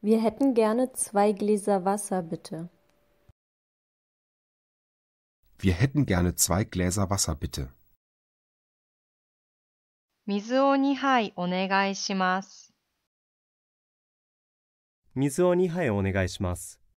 Wir hätten gerne zwei Gläser Wasser, bitte. Wir hätten gerne zwei Gläser Wasser, bitte. o 水を o 杯お願いします水を2杯お願いします